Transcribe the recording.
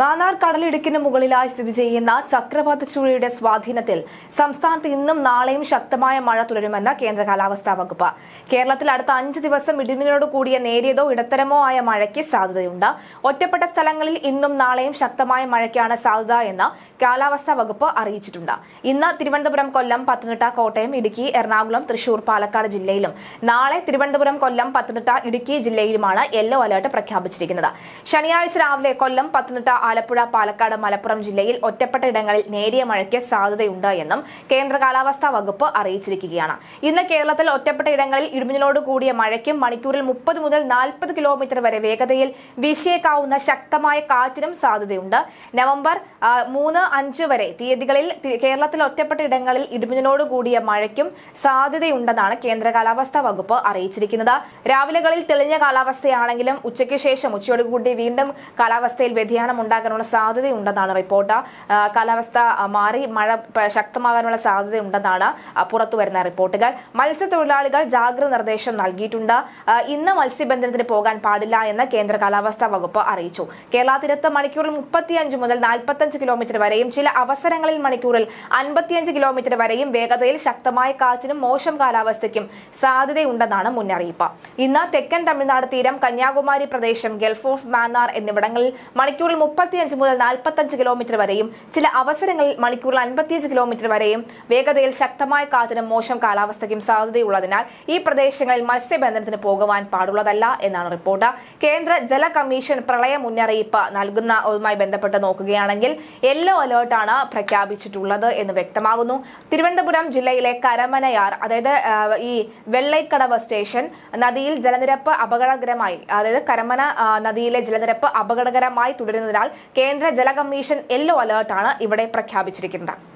മാന്നാർ കടലിടുക്കിന് മുകളിലായി സ്ഥിതി ചെയ്യുന്ന ചക്രവാത ചുഴിയുടെ സ്വാധീനത്തിൽ സംസ്ഥാനത്ത് ഇന്നും നാളെയും ശക്തമായ മഴ തുടരുമെന്ന് കേന്ദ്ര കാലാവസ്ഥാ വകുപ്പ് കേരളത്തിൽ അടുത്ത അഞ്ച് ദിവസം ഇടിമിന്നലോട് കൂടിയ നേരിയതോ ഇടത്തരമോ ആയ മഴയ്ക്ക് സാധ്യതയുണ്ട് ഒറ്റപ്പെട്ട സ്ഥലങ്ങളിൽ ഇന്നും നാളെയും ശക്തമായ മഴയ്ക്കാണ് സാധ്യത എന്ന് കാലാവസ്ഥാ വകുപ്പ് അറിയിച്ചിട്ടുണ്ട് ഇന്ന് തിരുവനന്തപുരം കൊല്ലം പത്തനംതിട്ട കോട്ടയം ഇടുക്കി എറണാകുളം തൃശൂർ പാലക്കാട് ജില്ലയിലും നാളെ തിരുവനന്തപുരം കൊല്ലം പത്തനംതിട്ട ഇടുക്കി ജില്ലയിലുമാണ് യെല്ലോ അലർട്ട് പ്രഖ്യാപിച്ചിരിക്കുന്നത് ശനിയാഴ്ച രാവിലെ കൊല്ലം പത്തനംതിട്ട ആലപ്പുഴ പാലക്കാട് മലപ്പുറം ജില്ലയിൽ ഒറ്റപ്പെട്ട ഇടങ്ങളിൽ നേരിയ മഴയ്ക്ക് സാധ്യതയുണ്ട് എന്നും കേന്ദ്ര കാലാവസ്ഥാ വകുപ്പ് അറിയിച്ചിരിക്കുകയാണ് ഇന്ന് കേരളത്തിൽ ഒറ്റപ്പെട്ട ഇടങ്ങളിൽ ഇടിമിന്നലോട് കൂടിയ മഴയ്ക്കും മണിക്കൂറിൽ മുപ്പത് മുതൽ നാൽപ്പത് കിലോമീറ്റർ വരെ വേഗതയിൽ വീശിയേക്കാവുന്ന ശക്തമായ കാറ്റിനും സാധ്യതയുണ്ട് നവംബർ മൂന്ന് അഞ്ച് വരെ തീയതികളിൽ കേരളത്തിൽ ഒറ്റപ്പെട്ട ഇടങ്ങളിൽ ഇടിമിന്നലോട് കൂടിയ മഴയ്ക്കും സാധ്യതയുണ്ടെന്നാണ് കേന്ദ്ര കാലാവസ്ഥാ വകുപ്പ് അറിയിച്ചിരിക്കുന്നത് രാവിലെകളിൽ തെളിഞ്ഞ കാലാവസ്ഥയാണെങ്കിലും ഉച്ചയ്ക്ക് ശേഷം ഉച്ചയോടുകൂടി വീണ്ടും കാലാവസ്ഥയിൽ വ്യതിയാനമുണ്ട് ഉണ്ടാകാനുള്ള സാധ്യതയുണ്ടെന്നാണ് റിപ്പോർട്ട് കാലാവസ്ഥ മാറി മഴ ശക്തമാകാനുള്ള സാധ്യതയുണ്ടെന്നാണ് പുറത്തു വരുന്ന റിപ്പോർട്ടുകൾ മത്സ്യത്തൊഴിലാളികൾ ജാഗ്രത നിർദ്ദേശം നൽകിയിട്ടുണ്ട് ഇന്ന് മത്സ്യബന്ധനത്തിന് പോകാൻ പാടില്ല എന്ന് കേന്ദ്ര കാലാവസ്ഥാ വകുപ്പ് അറിയിച്ചു കേരള തീരത്ത് മണിക്കൂറിൽ മുപ്പത്തിയഞ്ച് മുതൽ നാൽപ്പത്തഞ്ച് കിലോമീറ്റർ വരെയും ചില അവസരങ്ങളിൽ മണിക്കൂറിൽ അൻപത്തിയഞ്ച് കിലോമീറ്റർ വരെയും വേഗതയിൽ ശക്തമായ കാറ്റിനും മോശം കാലാവസ്ഥയ്ക്കും സാധ്യതയുണ്ടെന്നാണ് മുന്നറിയിപ്പ് ഇന്ന് തെക്കൻ തമിഴ്നാട് തീരം കന്യാകുമാരി പ്രദേശം ഗൾഫ് ഓഫ് മാന്നാർ എന്നിവിടങ്ങളിൽ മണിക്കൂറിൽ മുപ്പത്തി മുപ്പത്തിയഞ്ച് മുതൽ നാൽപ്പത്തഞ്ച് കിലോമീറ്റർ വരെയും ചില അവസരങ്ങളിൽ മണിക്കൂറിൽ അൻപത്തിയഞ്ച് കിലോമീറ്റർ വരെയും വേഗതയിൽ ശക്തമായ കാറ്റിനും മോശം കാലാവസ്ഥയ്ക്കും സാധ്യതയുള്ളതിനാൽ ഈ പ്രദേശങ്ങളിൽ മത്സ്യബന്ധനത്തിന് പോകുവാൻ പാടുള്ളതല്ല എന്നാണ് റിപ്പോർട്ട് കേന്ദ്ര ജല കമ്മീഷൻ പ്രളയ മുന്നറിയിപ്പ് നൽകുന്നതുമായി ബന്ധപ്പെട്ട് നോക്കുകയാണെങ്കിൽ യെല്ലോ അലേർട്ടാണ് പ്രഖ്യാപിച്ചിട്ടുള്ളത് എന്ന് വ്യക്തമാകുന്നു തിരുവനന്തപുരം ജില്ലയിലെ കരമനയാർ അതായത് ഈ വെള്ളൈക്കടവ് സ്റ്റേഷൻ നദിയിൽ ജലനിരപ്പ് അപകടകരമായി അതായത് കരമന നദിയിലെ ജലനിരപ്പ് അപകടകരമായി തുടരുന്നതിനാൽ കേന്ദ്ര ജലകമ്മീഷൻ യെല്ലോ അലേർട്ടാണ് ഇവിടെ പ്രഖ്യാപിച്ചിരിക്കുന്നത്